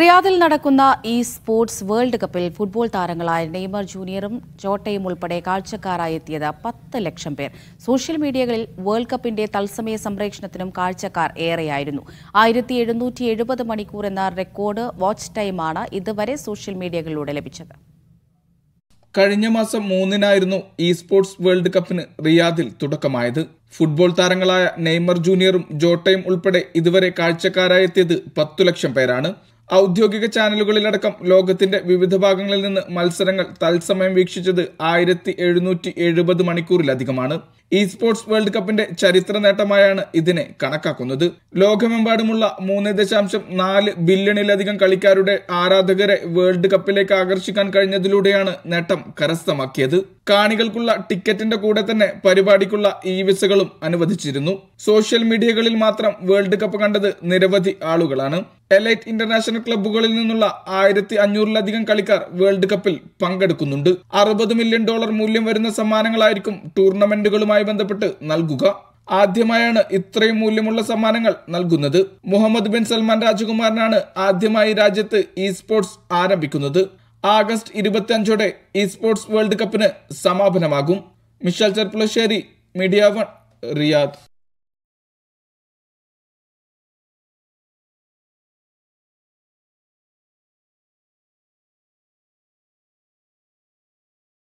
റിയാദിൽ നടക്കുന്ന ഈ സ്പോർട്സ് വേൾഡ് കപ്പിൽ ഫുട്ബോൾ താരങ്ങളായ നെയ്മർ ജൂനിയറും ചോട്ടയും ഉൾപ്പെടെ കാഴ്ചക്കാരായി എത്തിയത് പത്ത് ലക്ഷം പേർ സോഷ്യൽ മീഡിയകളിൽ വേൾഡ് കപ്പിന്റെ തത്സമയ സംപ്രേക്ഷണത്തിനും കാഴ്ചക്കാർ ഏറെയായിരുന്നു ആയിരത്തി എഴുന്നൂറ്റി എഴുപത് മണിക്കൂർ എന്ന റെക്കോർഡ് വാച്ച് ടൈമാണ് ഇതുവരെ സോഷ്യൽ മീഡിയകളിലൂടെ ലഭിച്ചത് കഴിഞ്ഞ മാസം മൂന്നിനായിരുന്നു ഇ സ്പോർട്സ് വേൾഡ് കപ്പിന് റിയാദിൽ തുടക്കമായത് ഫുട്ബോൾ താരങ്ങളായ നെയ്മർ ജൂനിയറും ജോട്ടയും ഉൾപ്പെടെ ഇതുവരെ കാഴ്ചക്കാരായെത്തിയത് പത്തു ലക്ഷം പേരാണ് ഔദ്യോഗിക ചാനലുകളിലടക്കം ലോകത്തിന്റെ വിവിധ ഭാഗങ്ങളിൽ നിന്ന് മത്സരങ്ങൾ തത്സമയം വീക്ഷിച്ചത് ആയിരത്തി എഴുന്നൂറ്റി എഴുപത് മണിക്കൂറിലധികമാണ് ഇ സ്പോർട്സ് വേൾഡ് കപ്പിന്റെ ചരിത്ര നേട്ടമായാണ് ഇതിനെ കണക്കാക്കുന്നത് ലോകമെമ്പാടുമുള്ള മൂന്ന് ദശാംശം നാല് ബില്യണിലധികം കളിക്കാരുടെ ആരാധകരെ വേൾഡ് കപ്പിലേക്ക് ആകർഷിക്കാൻ കഴിഞ്ഞതിലൂടെയാണ് നേട്ടം കരസ്ഥമാക്കിയത് കാണികൾക്കുള്ള ടിക്കറ്റിന്റെ കൂടെ തന്നെ പരിപാടിക്കുള്ള ഇ വിസകളും അനുവദിച്ചിരുന്നു സോഷ്യൽ മീഡിയകളിൽ മാത്രം വേൾഡ് കപ്പ് കണ്ടത് നിരവധി ആളുകളാണ് എലൈറ്റ് ഇന്റർനാഷണൽ ക്ലബ്ബുകളിൽ നിന്നുള്ള ആയിരത്തി അഞ്ഞൂറിലധികം കളിക്കാർ വേൾഡ് കപ്പിൽ പങ്കെടുക്കുന്നുണ്ട് അറുപത് മില്യൺ ഡോളർ മൂല്യം വരുന്ന സമ്മാനങ്ങളായിരിക്കും ടൂർണമെന്റുകളുമായി ബന്ധപ്പെട്ട് നൽകുക ആദ്യമായാണ് ഇത്രയും മൂല്യമുള്ള സമ്മാനങ്ങൾ നൽകുന്നത് മുഹമ്മദ് ബിൻ സൽമാൻ രാജകുമാരനാണ് ആദ്യമായി രാജ്യത്ത് ഇ സ്പോർട്സ് ആരംഭിക്കുന്നത് ആഗസ്റ്റ് ഇരുപത്തി അഞ്ചോടെ ഇ സ്പോർട്സ് വേൾഡ് കപ്പിന് സമാപനമാകും Mishal Cherpulassery media one Riyadh